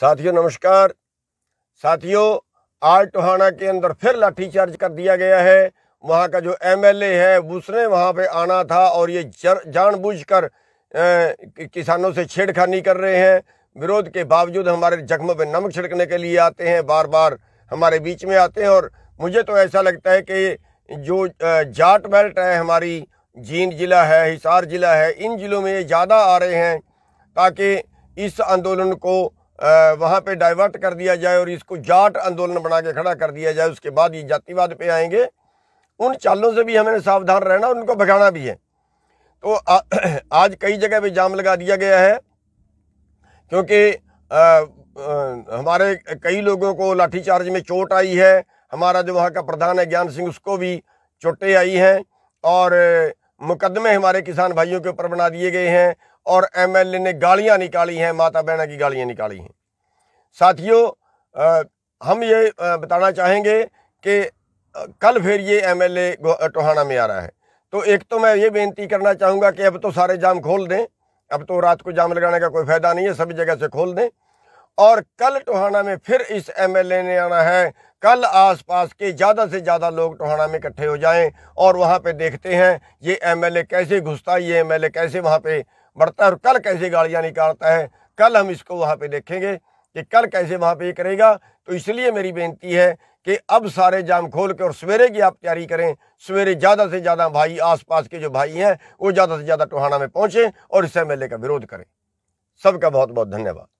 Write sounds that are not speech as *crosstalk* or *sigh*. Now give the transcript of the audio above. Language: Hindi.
साथियों नमस्कार साथियों आज टोहाना के अंदर फिर लाठीचार्ज कर दिया गया है वहाँ का जो एमएलए है उसने वहाँ पे आना था और ये जानबूझकर किसानों से छेड़खानी कर रहे हैं विरोध के बावजूद हमारे जख्मों पे नमक छिड़कने के लिए आते हैं बार बार हमारे बीच में आते हैं और मुझे तो ऐसा लगता है कि जो जाट बेल्ट है हमारी जींद जिला है हिसार जिला है इन जिलों में ये ज़्यादा आ रहे हैं ताकि इस आंदोलन को वहाँ पे डाइवर्ट कर दिया जाए और इसको जाट आंदोलन बना के खड़ा कर दिया जाए उसके बाद ये जातिवाद पे आएंगे उन चालों से भी हमें सावधान रहना उनको भगाना भी है तो आ, *clears throat* आज कई जगह पे जाम लगा दिया गया है क्योंकि हमारे कई लोगों को लाठीचार्ज में चोट आई है हमारा जो वहाँ का प्रधान है ज्ञान सिंह उसको भी चोटें आई हैं और मुकदमे हमारे किसान भाइयों के ऊपर बना दिए गए हैं और एमएलए ने गालियां निकाली हैं माता बहना की गालियां निकाली हैं साथियों हम ये बताना चाहेंगे कि कल फिर ये एमएलए टोहाना में आ रहा है तो एक तो मैं ये बेनती करना चाहूँगा कि अब तो सारे जाम खोल दें अब तो रात को जाम लगाने का कोई फ़ायदा नहीं है सभी जगह से खोल दें और कल टोहाना में फिर इस एमएलए ने आना है कल आसपास के ज़्यादा से ज़्यादा लोग टोहाना में इकट्ठे हो जाएं और वहाँ पे देखते हैं ये एमएलए कैसे घुसता है ये एमएलए कैसे वहाँ पे बढ़ता है और कल कैसे गाड़ियाँ निकालता है कल हम इसको वहाँ पे देखेंगे कि कल कैसे वहाँ पे ये करेगा तो इसलिए मेरी बेनती है कि अब सारे जाम खोल के और सवेरे की आप तैयारी करें सवेरे ज़्यादा से ज़्यादा भाई पास के जो भाई हैं वो ज़्यादा से ज़्यादा टोहाना में पहुँचें और इस ए का विरोध करें सबका बहुत बहुत धन्यवाद